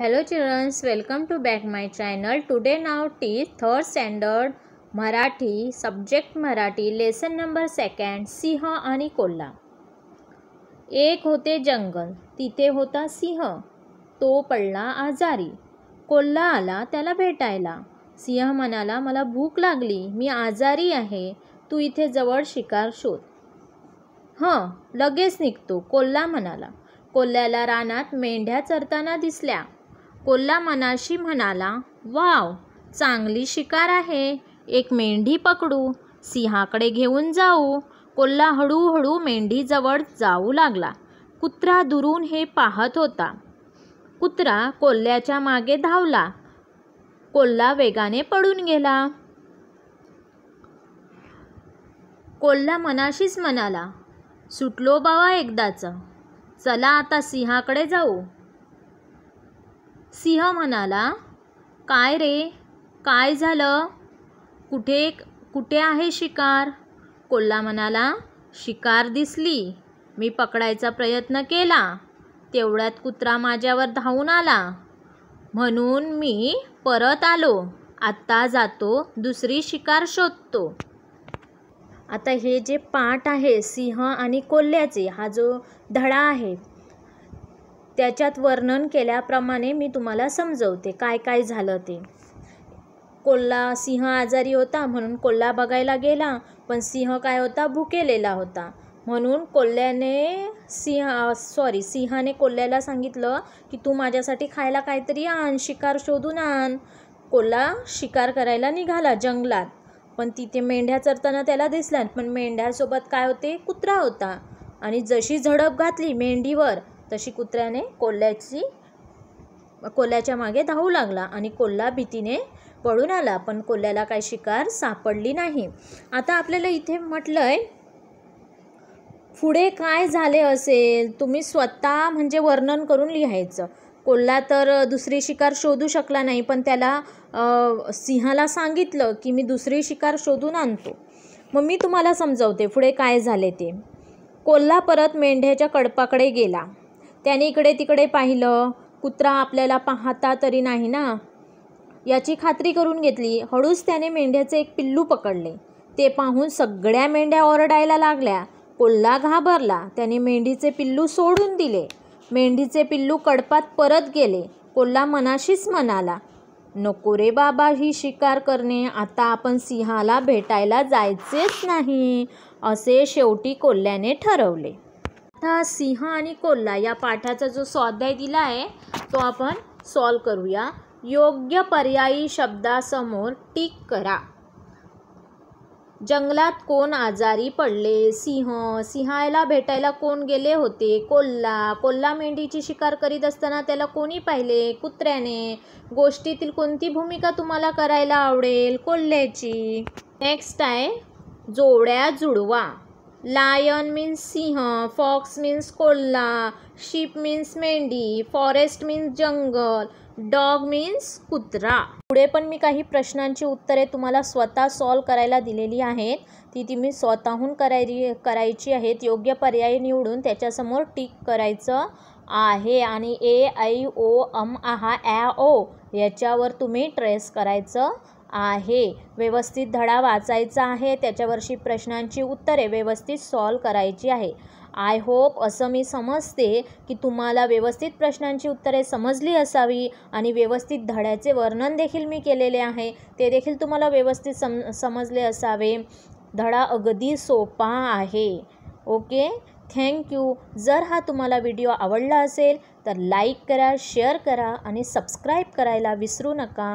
hello childrens welcome to back my channel today नाव टी third standard Marathi subject Marathi lesson number second सिंह आणि कोल्हा एक होते जंगल तिथे होता सिंह तो पडला आजारी कोल्हा आला त्याला भेटायला सिंह म्हणाला मला भूक लागली मी आजारी आहे तू इथे जवळ शिकार शोध हं लगेच निघतो कोल्हा म्हणाला कोल्ह्याला रानात मेंढ्या चरताना दिसल्या कोल्हा मनाशी म्हणाला वाव चांगली शिकार आहे एक मेंढी पकडू सिंहाकडे घेऊन जाऊ कोल्हा हळूहळू मेंढीजवळ जाऊ लागला कुत्रा दुरून हे पाहत होता कुत्रा कोल्ह्याच्या मागे धावला कोल्हा वेगाने पडून गेला कोल्हा मनाशीच म्हणाला सुटलो बाबा एकदाचं चला आता सिंहाकडे जाऊ सिंह म्हणाला काय रे काय झालं कुठे कुठे आहे शिकार कोल्हा म्हणाला शिकार दिसली मी पकडायचा प्रयत्न केला तेवढ्यात कुत्रा माझ्यावर धावून आला म्हणून मी परत आलो आत्ता जातो दुसरी शिकार शोधतो आता हे जे पाठ आहे सिंह आणि कोल्ह्याचे हा जो धडा आहे त्याच्यात वर्णन केल्याप्रमाणे मी तुम्हाला समजवते काय काय झालं ते कोल्हा सिंह आजारी होता म्हणून कोल्हा बघायला गेला पण सिंह काय होता भुकेलेला होता म्हणून कोल्ह्याने सिंह सॉरी सिंहाने कोल्ह्याला सांगितलं की तू माझ्यासाठी खायला काहीतरी आण शिकार शोधून आण कोल्हा शिकार करायला निघाला जंगलात पण तिथे मेंढ्या चरताना त्याला दिसल्या पण मेंढ्यासोबत काय होते कुत्रा होता आणि जशी झडप घातली मेंढीवर तशी कुत्र्याने कोल्ह्याची कोल्ह्याच्या मागे धावू लागला आणि कोल्हा भीतीने पळून आला पण कोल्ह्याला काही शिकार सापडली नाही आता आपल्याला इथे म्हटलं आहे पुढे काय झाले असेल तुम्ही स्वतः म्हणजे वर्णन करून लिहायचं कोल्हा तर दुसरी शिकार शोधू शकला नाही पण त्याला सिंहाला सांगितलं की मी दुसरी शिकार शोधून आणतो मग मी तुम्हाला समजवते पुढे काय झाले ते कोल्हा परत मेंढ्याच्या कडपाकडे गेला त्याने इकडे तिकडे पाहिलं कुत्रा आपल्याला पाहता तरी नाही ना याची खात्री करून घेतली हळूच त्याने मेंढ्याचे एक पिल्लू पकडले ते पाहून सगळ्या मेंढ्या ओरडायला लागल्या कोल्हा घाबरला त्याने मेंढीचे पिल्लू सोडून दिले मेंढीचे पिल्लू कडपात परत गेले कोल्हा मनाशीच म्हणाला नको रे बाबा ही शिकार करणे आता आपण सिंहाला भेटायला जायचेच नाही असे शेवटी कोल्ह्याने ठरवले आता सिंह आणि कोल्हा या पाठाचा जो स्वाध्याय दिला आहे तो आपण सॉल्व करूया योग्य पर्यायी शब्दासमोर टिक करा जंगलात कोण आजारी पडले सिंह सिंहाला भेटायला कोण गेले होते कोल्हा कोल्हा मेंढीची शिकार करीत असताना त्याला कोणी पाहिले कुत्र्याने गोष्टीतील कोणती भूमिका तुम्हाला करायला आवडेल कोल्ह्याची नेक्स्ट आहे जोड्या जुडवा लायन मीन्स सिंह फॉक्स मीन्स कोल्हा शिप मीन्स मेंढी फॉरेस्ट मीन्स जंगल डॉग मीन्स कुत्रा पुढे पण मी काही प्रश्नांची उत्तरे तुम्हाला स्वतः सॉल्व करायला दिलेली आहेत ती ती मी स्वतःहून करायची करायची आहेत योग्य पर्याय निवडून त्याच्यासमोर टिक करायचं आहे आणि ए ऐ ओ अम आहा ॲ ओ याच्यावर तुम्ही ट्रेस करायचं आहे व्यवस्थित धडा वाचायचा आहे त्याच्यावरची प्रश्नांची उत्तरे व्यवस्थित सॉल्व करायची आहे आय होप असं मी समजते की तुम्हाला व्यवस्थित प्रश्नांची उत्तरे समजली असावी आणि व्यवस्थित धड्याचे वर्णन देखील मी केलेले आहे ते देखील तुम्हाला व्यवस्थित सम समजले असावे धडा अगदी सोपा आहे ओके थँक्यू जर हा तुम्हाला व्हिडिओ आवडला असेल तर लाईक करा शेअर करा आणि सबस्क्राईब करायला विसरू नका